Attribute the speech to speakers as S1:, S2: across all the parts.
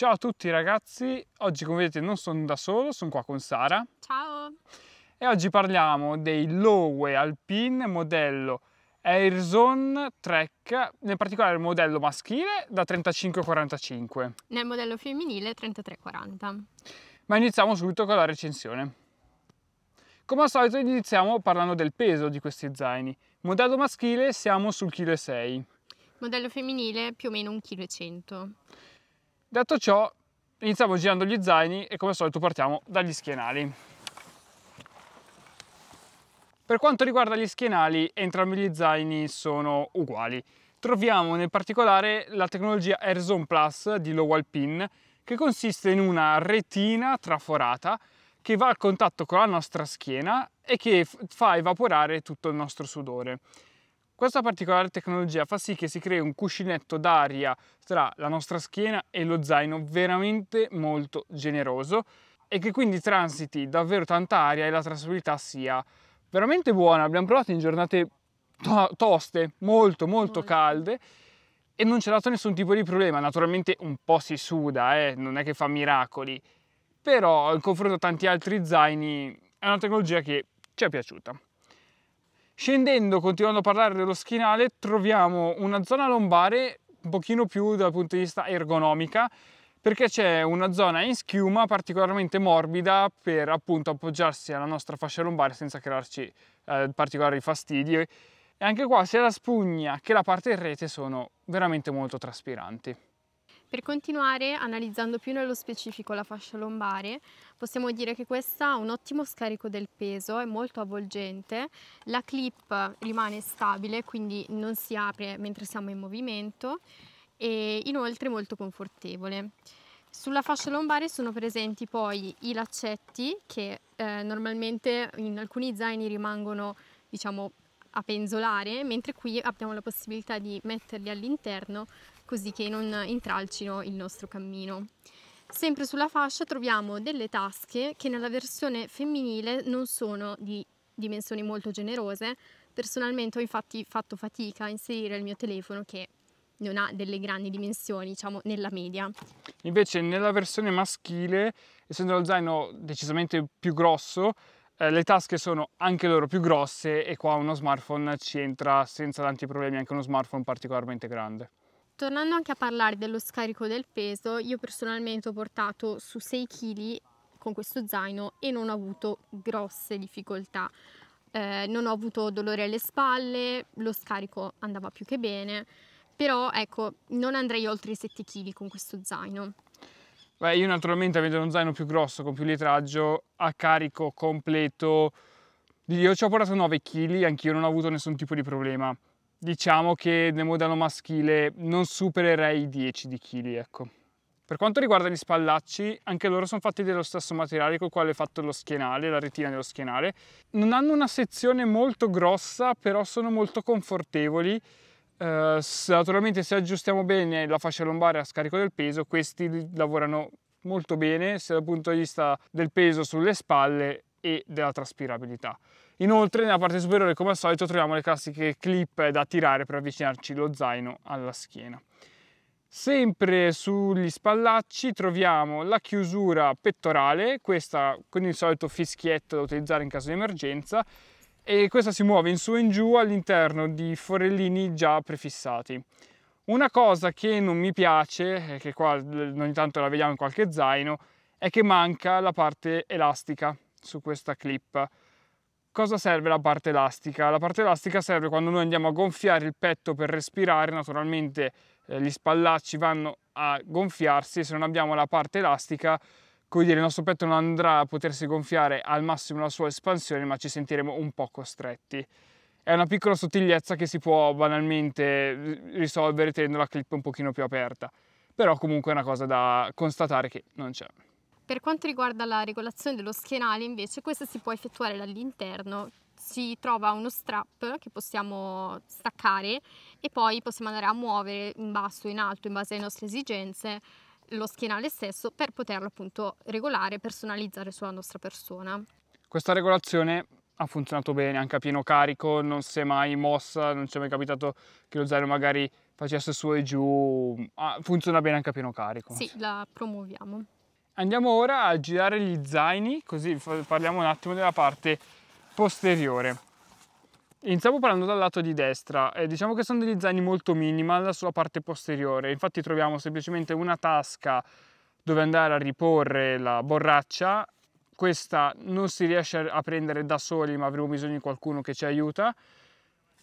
S1: Ciao a tutti ragazzi, oggi come vedete non sono da solo, sono qua con Sara. Ciao! E oggi parliamo dei Lowe Alpine modello Airzone Trek, nel particolare il modello maschile da 35-45.
S2: Nel modello femminile 33-40.
S1: Ma iniziamo subito con la recensione. Come al solito iniziamo parlando del peso di questi zaini. Modello maschile siamo sul 1,6 kg.
S2: Modello femminile più o meno 1,1 kg.
S1: Detto ciò, iniziamo girando gli zaini e come al solito partiamo dagli schienali. Per quanto riguarda gli schienali, entrambi gli zaini sono uguali. Troviamo nel particolare la tecnologia Airzone Plus di Lowalpin, che consiste in una retina traforata che va a contatto con la nostra schiena e che fa evaporare tutto il nostro sudore. Questa particolare tecnologia fa sì che si crei un cuscinetto d'aria tra la nostra schiena e lo zaino veramente molto generoso e che quindi transiti davvero tanta aria e la trasferibilità sia veramente buona. Abbiamo provato in giornate to- toste, molto molto calde e non c'è dato nessun tipo di problema. Naturalmente un po' si suda, eh? non è che fa miracoli, però in confronto a tanti altri zaini è una tecnologia che ci è piaciuta. Scendendo, continuando a parlare dello schienale, troviamo una zona lombare un pochino più dal punto di vista ergonomica perché c'è una zona in schiuma particolarmente morbida per appunto appoggiarsi alla nostra fascia lombare senza crearci eh, particolari fastidi e anche qua sia la spugna che la parte in rete sono veramente molto traspiranti.
S2: Per continuare, analizzando più nello specifico la fascia lombare, possiamo dire che questa ha un ottimo scarico del peso, è molto avvolgente, la clip rimane stabile, quindi non si apre mentre siamo in movimento e inoltre molto confortevole. Sulla fascia lombare sono presenti poi i laccetti che eh, normalmente in alcuni zaini rimangono diciamo a penzolare, mentre qui abbiamo la possibilità di metterli all'interno così che non intralcino il nostro cammino. Sempre sulla fascia troviamo delle tasche che nella versione femminile non sono di dimensioni molto generose. Personalmente ho infatti fatto fatica a inserire il mio telefono che non ha delle grandi dimensioni, diciamo nella media.
S1: Invece nella versione maschile, essendo lo zaino decisamente più grosso, eh, le tasche sono anche loro più grosse e qua uno smartphone ci entra senza tanti problemi, anche uno smartphone particolarmente grande.
S2: Tornando anche a parlare dello scarico del peso, io personalmente ho portato su 6 kg con questo zaino e non ho avuto grosse difficoltà. Eh, non ho avuto dolore alle spalle, lo scarico andava più che bene, però ecco, non andrei oltre i 7 kg con questo zaino.
S1: Beh, io naturalmente avendo uno zaino più grosso con più litraggio a carico completo, io ci ho portato 9 kg, anch'io non ho avuto nessun tipo di problema. Diciamo che nel modello maschile non supererei i 10 kg, ecco. Per quanto riguarda gli spallacci, anche loro sono fatti dello stesso materiale col quale è fatto lo schienale, la retina dello schienale. Non hanno una sezione molto grossa, però sono molto confortevoli eh, naturalmente se aggiustiamo bene la fascia lombare a scarico del peso, questi lavorano molto bene sia dal punto di vista del peso sulle spalle e della traspirabilità. Inoltre nella parte superiore come al solito troviamo le classiche clip da tirare per avvicinarci lo zaino alla schiena. Sempre sugli spallacci troviamo la chiusura pettorale, questa con il solito fischietto da utilizzare in caso di emergenza, e questa si muove in su e in giù all'interno di forellini già prefissati. Una cosa che non mi piace, e che qua ogni tanto la vediamo in qualche zaino, è che manca la parte elastica su questa clip. Cosa serve la parte elastica? La parte elastica serve quando noi andiamo a gonfiare il petto per respirare, naturalmente eh, gli spallacci vanno a gonfiarsi e se non abbiamo la parte elastica come dire, il nostro petto non andrà a potersi gonfiare al massimo la sua espansione, ma ci sentiremo un po' costretti. È una piccola sottigliezza che si può banalmente eh, risolvere tenendo la clip un pochino più aperta, però comunque è una cosa da constatare che non c'è.
S2: Per quanto riguarda la regolazione dello schienale, invece, questa si può effettuare dall'interno. Si trova uno strap che possiamo staccare e poi possiamo andare a muovere in basso, in alto, in base alle nostre esigenze, lo schienale stesso per poterlo appunto regolare, e personalizzare sulla nostra persona.
S1: Questa regolazione ha funzionato bene anche a pieno carico, non si è mai mossa, non ci è mai capitato che lo zaino magari facesse su e giù, ah, funziona bene anche a pieno carico.
S2: Sì, la promuoviamo.
S1: Andiamo ora a girare gli zaini, così parliamo un attimo della parte posteriore. Iniziamo parlando dal lato di destra, eh, diciamo che sono degli zaini molto minimal sulla parte posteriore, infatti troviamo semplicemente una tasca dove andare a riporre la borraccia, questa non si riesce a prendere da soli ma avremo bisogno di qualcuno che ci aiuta,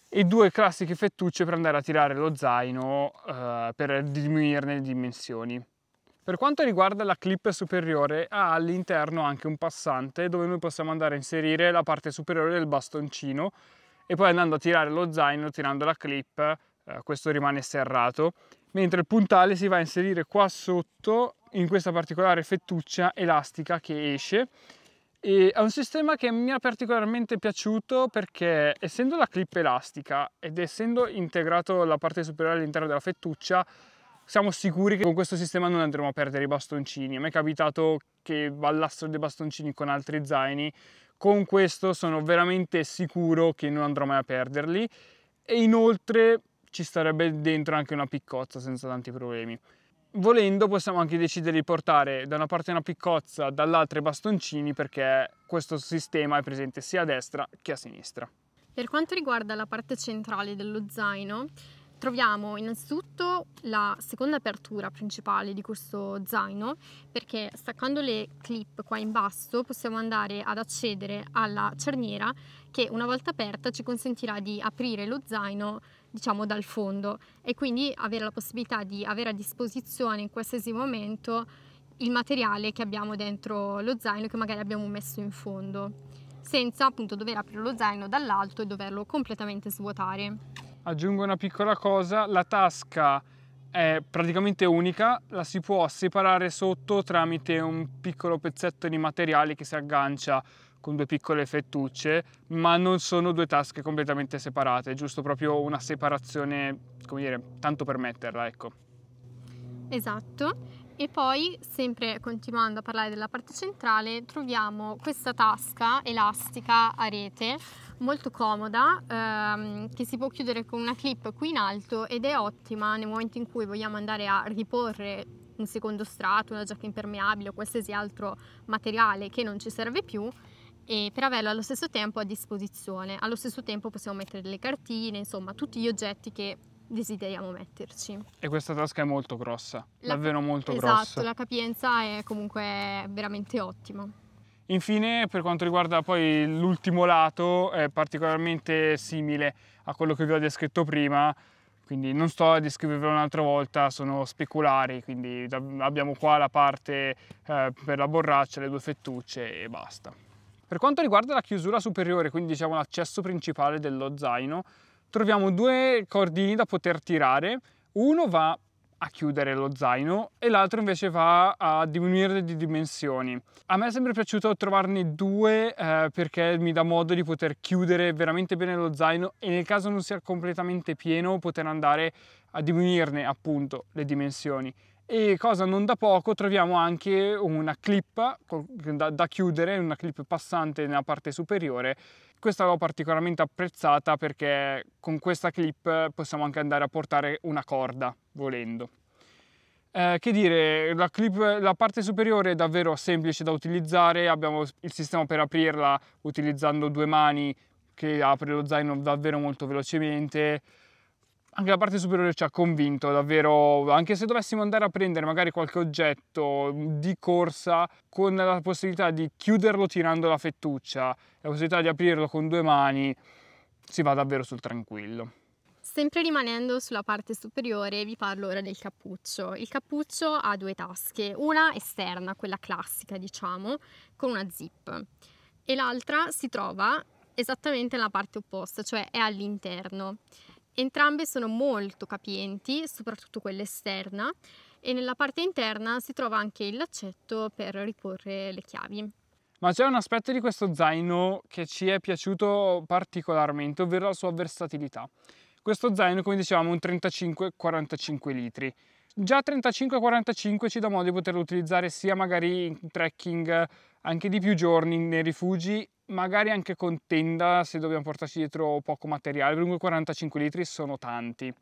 S1: e due classiche fettucce per andare a tirare lo zaino eh, per diminuirne le dimensioni. Per quanto riguarda la clip superiore ha all'interno anche un passante dove noi possiamo andare a inserire la parte superiore del bastoncino e poi andando a tirare lo zaino, tirando la clip, eh, questo rimane serrato, mentre il puntale si va a inserire qua sotto in questa particolare fettuccia elastica che esce e è un sistema che mi ha particolarmente piaciuto perché essendo la clip elastica ed essendo integrato la parte superiore all'interno della fettuccia siamo sicuri che con questo sistema non andremo a perdere i bastoncini. A me è capitato che ballassero dei bastoncini con altri zaini con questo sono veramente sicuro che non andrò mai a perderli e inoltre ci starebbe dentro anche una piccozza senza tanti problemi. Volendo possiamo anche decidere di portare da una parte una piccozza, dall'altra i bastoncini perché questo sistema è presente sia a destra che a sinistra.
S2: Per quanto riguarda la parte centrale dello zaino, Troviamo innanzitutto la seconda apertura principale di questo zaino perché staccando le clip qua in basso possiamo andare ad accedere alla cerniera che una volta aperta ci consentirà di aprire lo zaino diciamo dal fondo e quindi avere la possibilità di avere a disposizione in qualsiasi momento il materiale che abbiamo dentro lo zaino che magari abbiamo messo in fondo senza appunto dover aprire lo zaino dall'alto e doverlo completamente svuotare
S1: aggiungo una piccola cosa, la tasca è praticamente unica, la si può separare sotto tramite un piccolo pezzetto di materiale che si aggancia con due piccole fettucce, ma non sono due tasche completamente separate, è giusto proprio una separazione, come dire, tanto per metterla, ecco.
S2: Esatto. E poi, sempre continuando a parlare della parte centrale, troviamo questa tasca elastica a rete molto comoda ehm, che si può chiudere con una clip qui in alto ed è ottima nel momento in cui vogliamo andare a riporre un secondo strato, una giacca impermeabile o qualsiasi altro materiale che non ci serve più e per averlo allo stesso tempo a disposizione. Allo stesso tempo possiamo mettere delle cartine, insomma tutti gli oggetti che desideriamo metterci.
S1: E questa tasca è molto grossa, la, davvero molto esatto, grossa. Esatto, la
S2: capienza è comunque veramente ottima.
S1: Infine, per quanto riguarda poi l'ultimo lato, è particolarmente simile a quello che vi ho descritto prima, quindi non sto a descrivervelo un'altra volta, sono speculari, quindi abbiamo qua la parte eh, per la borraccia, le due fettucce e basta. Per quanto riguarda la chiusura superiore, quindi diciamo l'accesso principale dello zaino, troviamo due cordini da poter tirare, uno va a chiudere lo zaino e l'altro invece va a diminuire di dimensioni. A me è sempre piaciuto trovarne due eh, perché mi dà modo di poter chiudere veramente bene lo zaino e nel caso non sia completamente pieno poter andare a diminuirne appunto le dimensioni. E cosa non da poco troviamo anche una clip da, da chiudere, una clip passante nella parte superiore questa l'ho particolarmente apprezzata perché con questa clip possiamo anche andare a portare una corda volendo. Eh, che dire, la, clip, la parte superiore è davvero semplice da utilizzare, abbiamo il sistema per aprirla utilizzando due mani che apre lo zaino davvero molto velocemente, anche la parte superiore ci ha convinto davvero, anche se dovessimo andare a prendere magari qualche oggetto di corsa con la possibilità di chiuderlo tirando la fettuccia, la possibilità di aprirlo con due mani, si va davvero sul tranquillo.
S2: Sempre rimanendo sulla parte superiore vi parlo ora del cappuccio. Il cappuccio ha due tasche, una esterna, quella classica diciamo, con una zip e l'altra si trova esattamente nella parte opposta, cioè è all'interno. Entrambe sono molto capienti, soprattutto quella esterna, e nella parte interna si trova anche il laccetto per riporre le chiavi.
S1: Ma c'è un aspetto di questo zaino che ci è piaciuto particolarmente, ovvero la sua versatilità. Questo zaino, come dicevamo, è un 35-45 litri. Già 35-45 ci dà modo di poterlo utilizzare sia magari in trekking anche di più giorni nei rifugi magari anche con tenda se dobbiamo portarci dietro poco materiale, comunque 45 litri sono tanti.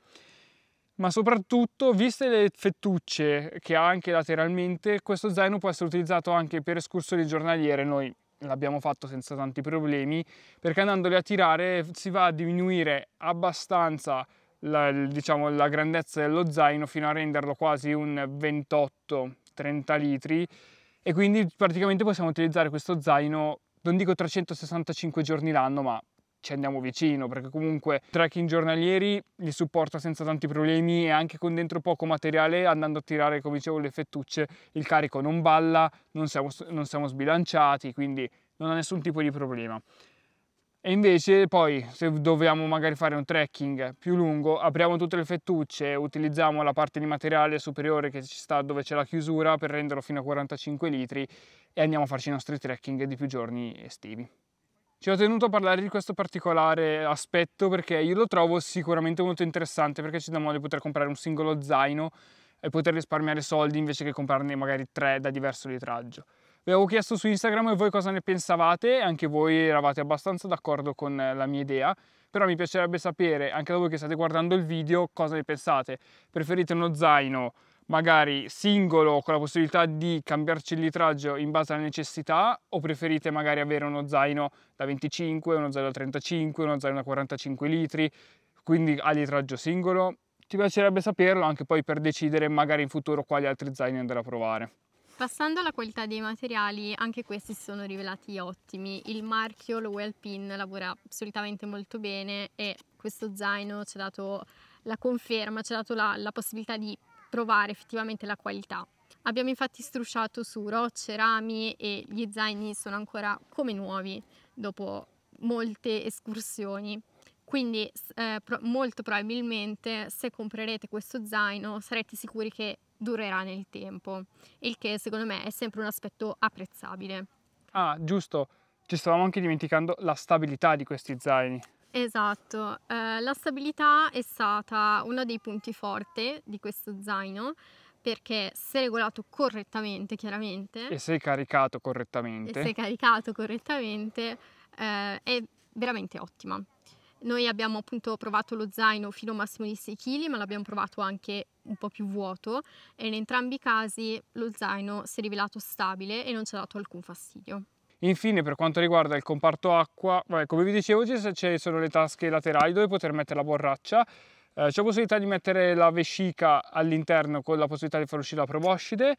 S1: Ma soprattutto, viste le fettucce che ha anche lateralmente, questo zaino può essere utilizzato anche per escursioni giornaliere. Noi l'abbiamo fatto senza tanti problemi, perché andandole a tirare si va a diminuire abbastanza la, diciamo, la grandezza dello zaino fino a renderlo quasi un 28-30 litri e quindi praticamente possiamo utilizzare questo zaino non dico 365 giorni l'anno, ma ci andiamo vicino perché comunque trekking giornalieri li supporta senza tanti problemi e anche con dentro poco materiale andando a tirare come dicevo le fettucce il carico non balla, non siamo, non siamo sbilanciati quindi non ha nessun tipo di problema e invece poi se dobbiamo magari fare un trekking più lungo apriamo tutte le fettucce utilizziamo la parte di materiale superiore che ci sta dove c'è la chiusura per renderlo fino a 45 litri e andiamo a farci i nostri trekking di più giorni estivi. Ci ho tenuto a parlare di questo particolare aspetto perché io lo trovo sicuramente molto interessante perché ci dà modo di poter comprare un singolo zaino e poter risparmiare soldi invece che comprarne magari tre da diverso litraggio. Vi avevo chiesto su Instagram e voi cosa ne pensavate, anche voi eravate abbastanza d'accordo con eh, la mia idea, però mi piacerebbe sapere, anche da voi che state guardando il video, cosa ne pensate. Preferite uno zaino magari singolo con la possibilità di cambiarci il litraggio in base alla necessità o preferite magari avere uno zaino da 25, uno zaino da 35, uno zaino da 45 litri, quindi a litraggio singolo? Ti piacerebbe saperlo anche poi per decidere magari in futuro quali altri zaini andare a provare.
S2: Passando alla qualità dei materiali, anche questi si sono rivelati ottimi. Il marchio Lowell Pin lavora solitamente molto bene e questo zaino ci ha dato la conferma, ci ha dato la, la possibilità di provare effettivamente la qualità. Abbiamo infatti strusciato su rocce, rami e gli zaini sono ancora come nuovi dopo molte escursioni. Quindi eh, pro- molto probabilmente se comprerete questo zaino sarete sicuri che durerà nel tempo, il che secondo me è sempre un aspetto apprezzabile.
S1: Ah, giusto, ci stavamo anche dimenticando la stabilità di questi zaini.
S2: Esatto, eh, la stabilità è stata uno dei punti forti di questo zaino perché se regolato correttamente, chiaramente. E se
S1: caricato correttamente. E se
S2: caricato correttamente eh, è veramente ottima. Noi abbiamo appunto provato lo zaino fino a massimo di 6 kg, ma l'abbiamo provato anche un po' più vuoto e in entrambi i casi lo zaino si è rivelato stabile e non ci ha dato alcun fastidio.
S1: Infine per quanto riguarda il comparto acqua, vabbè, come vi dicevo ci sono le tasche laterali dove poter mettere la borraccia, eh, c'è la possibilità di mettere la vescica all'interno con la possibilità di far uscire la proboscide,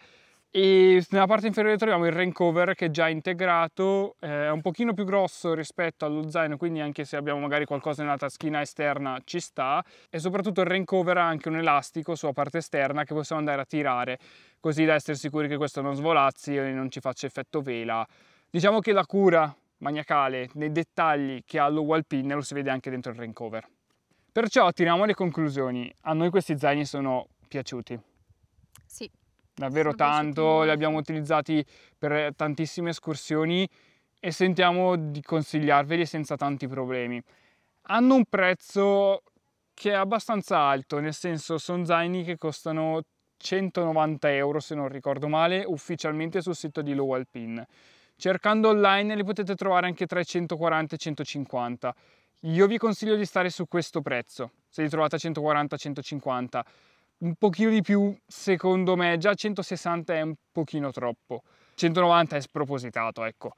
S1: e nella parte inferiore troviamo il rain cover che è già integrato, eh, è un pochino più grosso rispetto allo zaino, quindi anche se abbiamo magari qualcosa nella taschina esterna ci sta. E soprattutto il rain cover ha anche un elastico sulla parte esterna che possiamo andare a tirare, così da essere sicuri che questo non svolazzi e non ci faccia effetto vela. Diciamo che la cura maniacale nei dettagli che ha lo wallpin lo si vede anche dentro il rain cover. Perciò tiriamo le conclusioni, a noi questi zaini sono piaciuti. Sì, davvero Sono tanto, li abbiamo utilizzati per tantissime escursioni e sentiamo di consigliarveli senza tanti problemi. Hanno un prezzo che è abbastanza alto, nel senso sono zaini che costano 190 euro se non ricordo male ufficialmente sul sito di Low Alpine. Cercando online li potete trovare anche tra i 140 e i 150. Io vi consiglio di stare su questo prezzo, se li trovate a 140-150 un pochino di più secondo me, già 160 è un pochino troppo, 190 è spropositato, ecco.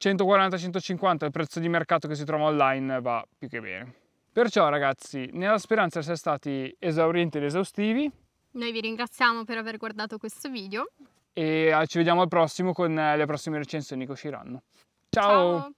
S1: 140-150 il prezzo di mercato che si trova online va più che bene. Perciò ragazzi, nella speranza di essere stati esaurienti ed esaustivi,
S2: noi vi ringraziamo per aver guardato questo video
S1: e eh, ci vediamo al prossimo con le prossime recensioni che usciranno. Ciao. Ciao.